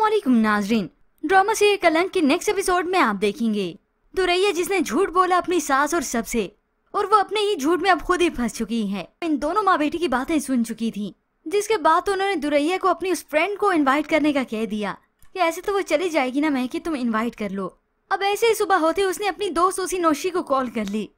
वालेकुम नाजरीन ड्रामा से कलंक के नेक्स्ट एपिसोड में आप देखेंगे दुरैया तो जिसने झूठ बोला अपनी सास और सबसे और वो अपने ही झूठ में अब खुद ही फंस चुकी है इन दोनों माँ बेटी की बातें सुन चुकी थी जिसके बाद तो उन्होंने दुरैया को अपनी उस फ्रेंड को इनवाइट करने का कह दिया कि ऐसे तो वो चली जाएगी ना मैं कि तुम इनवाइट कर लो अब ऐसे ही सुबह होते उसने अपनी दोस्त उसी नौशी को कॉल कर ली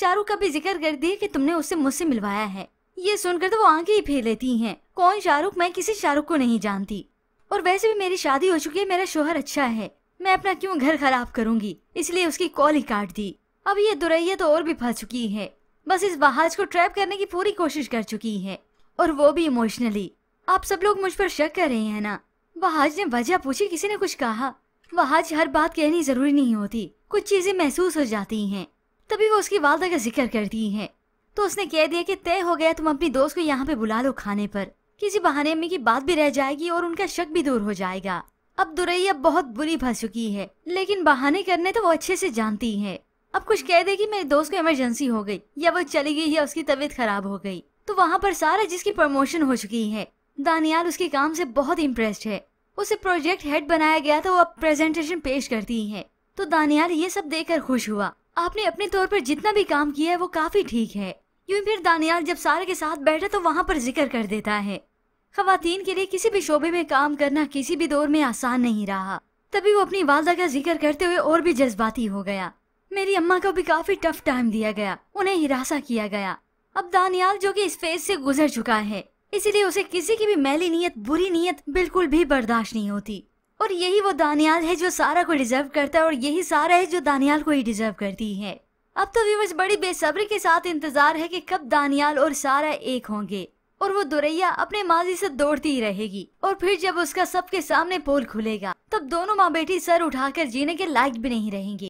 शाहरुख का भी जिक्र कर दिया कि तुमने उससे मुझसे मिलवाया है ये सुनकर तो वो आंखें ही फेर लेती हैं कौन शाहरुख मैं किसी शाहरुख को नहीं जानती और वैसे भी मेरी शादी हो चुकी है मेरा शोहर अच्छा है मैं अपना क्यों घर खराब करूंगी इसलिए उसकी कॉल ही काट दी अब ये दुरैया तो और भी फंस चुकी है बस इस बहाज को ट्रैप करने की पूरी कोशिश कर चुकी है और वो भी इमोशनली आप सब लोग मुझ पर शक कर रहे हैं ना बहाज ने वजह पूछी किसी ने कुछ कहा बहाज हर बात कहनी जरूरी नहीं होती कुछ चीजें महसूस हो जाती है तभी वो उसकी वालदा का जिक्र करती है तो उसने कह दिया कि तय हो गया तुम अपनी दोस्त को यहाँ पे बुला लो खाने पर किसी बहाने अम्मी की बात भी रह जाएगी और उनका शक भी दूर हो जाएगा अब दुरैया बहुत बुरी फंस चुकी है लेकिन बहाने करने तो वो अच्छे से जानती है अब कुछ कह दे की मेरे दोस्त को इमरजेंसी हो गई या वो चली गई या उसकी तबीयत खराब हो गई तो वहाँ पर सारा जिसकी प्रमोशन हो चुकी है दानियाल उसके काम से बहुत इम्प्रेस्ड है उसे प्रोजेक्ट हेड बनाया गया था वो अब प्रेजेंटेशन पेश करती है तो दानियाल ये सब कर खुश हुआ आपने अपने तौर पर जितना भी काम किया है वो काफी ठीक है यूं फिर दानियाल जब सारे के साथ बैठा तो वहाँ पर जिक्र कर देता है खातन के लिए किसी भी शोबे में काम करना किसी भी दौर में आसान नहीं रहा तभी वो अपनी वालदा का जिक्र करते हुए और भी जज्बाती हो गया मेरी अम्मा को भी काफी टफ टाइम दिया गया उन्हें हिरासा किया गया अब दानियाल जो कि इस फेज से गुजर चुका है इसीलिए उसे किसी की भी मैली नीयत बुरी नीयत बिल्कुल भी बर्दाश्त नहीं होती और यही वो दानियाल है जो सारा को डिजर्व करता है और यही सारा है जो दानियाल को ही डिजर्व करती है अब तो व्यूवर्स बड़ी बेसब्री के साथ इंतजार है कि कब दानियाल और सारा एक होंगे और वो दुरैया अपने माजी से दौड़ती ही रहेगी और फिर जब उसका सबके सामने पोल खुलेगा तब दोनों माँ बेटी सर उठाकर जीने के लायक भी नहीं रहेंगे